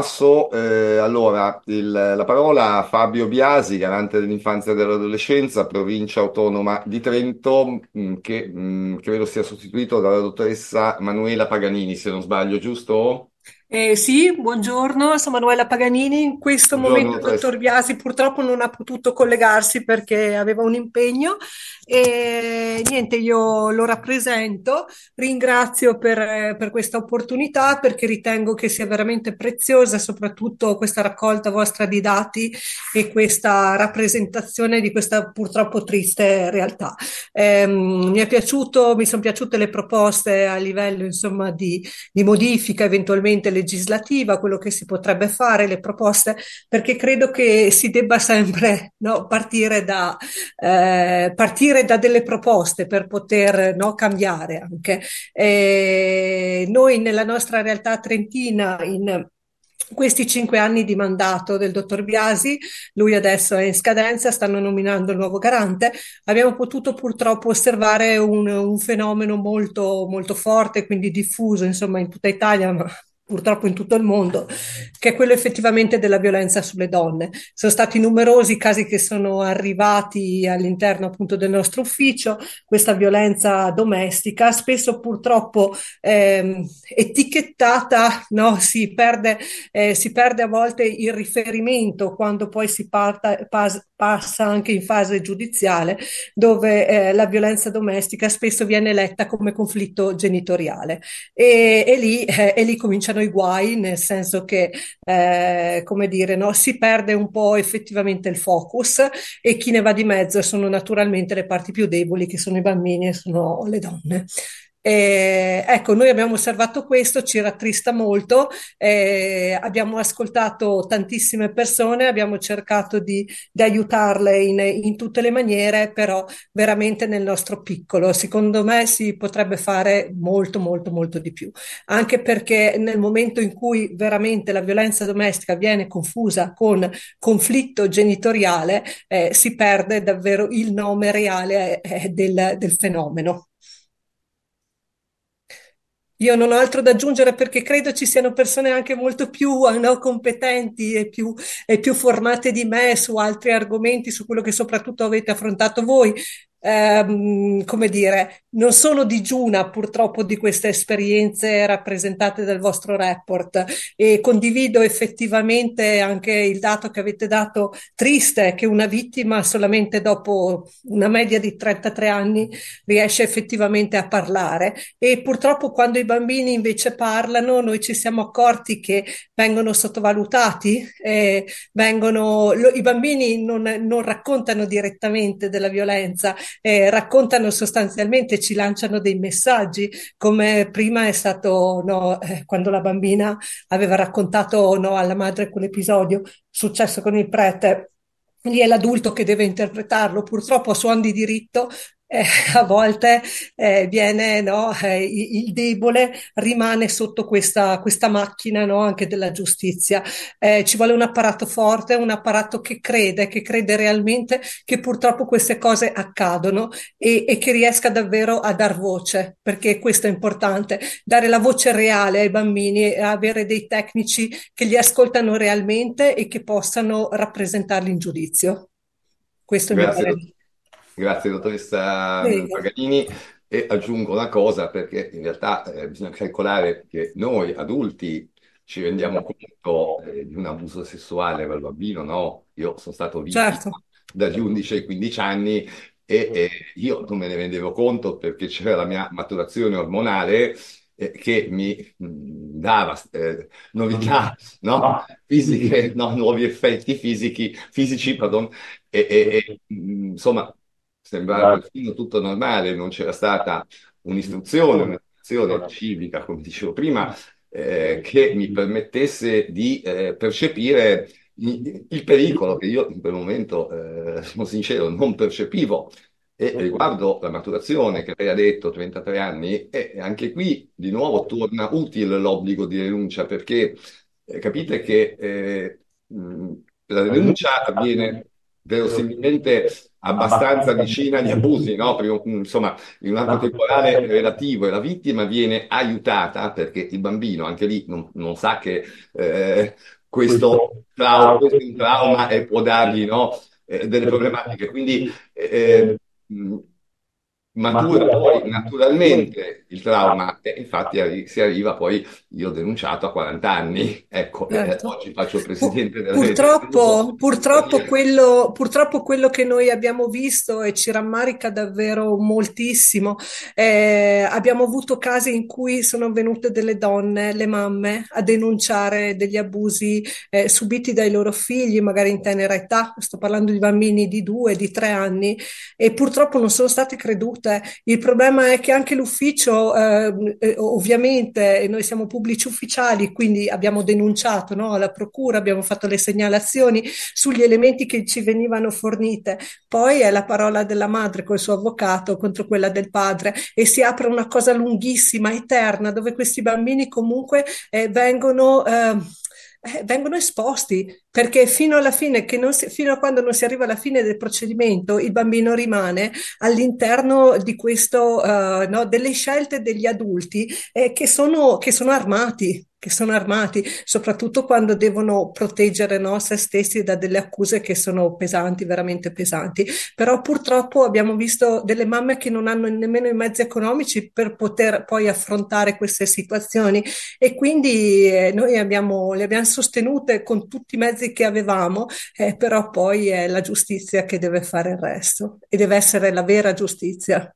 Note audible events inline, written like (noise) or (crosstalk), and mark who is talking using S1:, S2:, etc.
S1: passo. Eh, allora, il, la parola a Fabio Biasi, garante dell'infanzia e dell'adolescenza, provincia autonoma di Trento, mh, mm, che mh, mm, credo sia sostituito dalla dottoressa Manuela Paganini, se non sbaglio, giusto?
S2: Eh, sì, buongiorno, sono Manuela Paganini. In questo momento il dottor Biasi purtroppo non ha potuto collegarsi perché aveva un impegno e niente, io lo rappresento, ringrazio per, per questa opportunità perché ritengo che sia veramente preziosa soprattutto questa raccolta vostra di dati e questa rappresentazione di questa purtroppo triste realtà. Eh, mi, piaciuto, mi sono piaciute le proposte a livello insomma, di, di modifica, eventualmente le legislativa, quello che si potrebbe fare, le proposte, perché credo che si debba sempre no, partire, da, eh, partire, da, delle proposte per poter no, cambiare anche. E eh, noi nella nostra realtà trentina, in questi cinque anni di mandato del dottor Biasi, lui adesso è in scadenza, stanno nominando il nuovo garante, abbiamo potuto purtroppo osservare un, un fenomeno molto, molto forte, quindi diffuso insomma in tutta Italia, ma purtroppo in tutto il mondo, che è quello effettivamente della violenza sulle donne. Sono stati numerosi i casi che sono arrivati all'interno appunto del nostro ufficio, questa violenza domestica, spesso purtroppo eh, etichettata, no? si, perde, eh, si perde a volte il riferimento quando poi si parta, pas, passa anche in fase giudiziale, dove eh, la violenza domestica spesso viene letta come conflitto genitoriale. E, e lì, eh, e lì cominciano i guai, nel senso che, eh, come dire, no, si perde un po' effettivamente il focus e chi ne va di mezzo sono naturalmente le parti più deboli che sono i bambini e sono le donne. Eh, ecco, noi abbiamo osservato questo, ci rattrista molto, eh, abbiamo ascoltato tantissime persone, abbiamo cercato di, di aiutarle in, in, tutte le maniere, però veramente nel nostro piccolo. Secondo me si potrebbe fare molto, molto, molto di più, anche perché nel momento in cui veramente la violenza domestica viene confusa con conflitto genitoriale, eh, si perde davvero il nome reale eh, del, del fenomeno. Io non ho altro da aggiungere perché credo ci siano persone anche molto più eh, no, competenti e più, e più, formate di me su altri argomenti, su quello che soprattutto avete affrontato voi ehm, come dire, non sono digiuna purtroppo di queste esperienze rappresentate dal vostro report e condivido effettivamente anche il dato che avete dato triste che una vittima solamente dopo una media di 33 anni riesce effettivamente a parlare e purtroppo quando i bambini invece parlano noi ci siamo accorti che vengono sottovalutati, vengono, lo, i bambini non, non raccontano direttamente della violenza eh, raccontano sostanzialmente, ci lanciano dei messaggi, come prima è stato no, eh, quando la bambina aveva raccontato no, alla madre quell'episodio successo con il prete lì è l'adulto che deve interpretarlo, purtroppo a suon di diritto eh, (laughs) a volte eh, viene no, eh, il debole rimane sotto questa, questa macchina no, anche della giustizia. Eh, ci vuole un apparato forte, un apparato che crede, che crede realmente che purtroppo queste cose accadono e, e che riesca davvero a dar voce, perché questo è importante, dare la voce reale ai bambini, eh, avere dei tecnici che li ascoltano realmente e che possano rappresentarli in giudizio. Questo Grazie. mio pare
S1: Grazie dottoressa Prego. Paganini. E aggiungo una cosa perché in realtà eh, bisogna calcolare che noi adulti ci rendiamo esatto. conto eh, di un abuso sessuale per bambino, no? Io sono stato vittima certo. dagli 11 ai 15 anni e, mm. e io non me ne rendevo conto perché c'era la mia maturazione ormonale eh, che mi mm, dava eh, novità (laughs) no? Ah. fisiche, no? nuovi effetti fisici, fisici pardon, e, e, e, mm, insomma sembrava esatto. perfino tutto normale, non c'era stata un'istruzione, un'istruzione civica, come dicevo prima, eh, che mi permettesse di eh, percepire il, pericolo che io in quel momento, eh, sono sincero, non percepivo. E riguardo la maturazione che lei ha detto, 33 anni, eh, anche qui di nuovo torna utile l'obbligo di rinuncia perché eh, capite che eh, la rinuncia avviene ah, verosimilmente abbastanza vicina agli abusi, no? Mm, insomma, in un arco temporale eh. relativo e la vittima viene aiutata perché il bambino anche lì non, non sa che eh, questo, trauma, questo trauma e può dargli no, eh, delle problematiche. Quindi eh, eh, eh. Mm, matura poi naturalmente il trauma e infatti arri- si arriva poi, io ho denunciato a 40 anni, ecco, eh, certo. oggi faccio il presidente della
S2: purtroppo, purtroppo quello, purtroppo quello che noi abbiamo visto e ci rammarica davvero moltissimo, eh, abbiamo avuto casi in cui sono venute delle donne, le mamme, a denunciare degli abusi eh, subiti dai loro figli, magari in tenera età, sto parlando di bambini di due, di tre anni e purtroppo non sono state credute salute. Il problema è che anche l'ufficio, eh, eh ovviamente, noi siamo pubblici ufficiali, quindi abbiamo denunciato no, alla procura, abbiamo fatto le segnalazioni sugli elementi che ci venivano fornite. Poi è la parola della madre col suo avvocato contro quella del padre e si apre una cosa lunghissima, eterna, dove questi bambini comunque eh, vengono... Eh, eh, vengono esposti perché fino alla fine, si, fino a quando non si arriva alla fine del procedimento, il bambino rimane all'interno di questo, uh, no, delle scelte degli adulti eh, che, sono, che sono armati che sono armati, soprattutto quando devono proteggere no, se stessi da delle accuse che sono pesanti, veramente pesanti. Però purtroppo abbiamo visto delle mamme che non hanno nemmeno i mezzi economici per poter poi affrontare queste situazioni e quindi eh, noi abbiamo, le abbiamo sostenute con tutti i mezzi che avevamo, eh, però poi è la giustizia che deve fare il resto e deve essere la vera giustizia.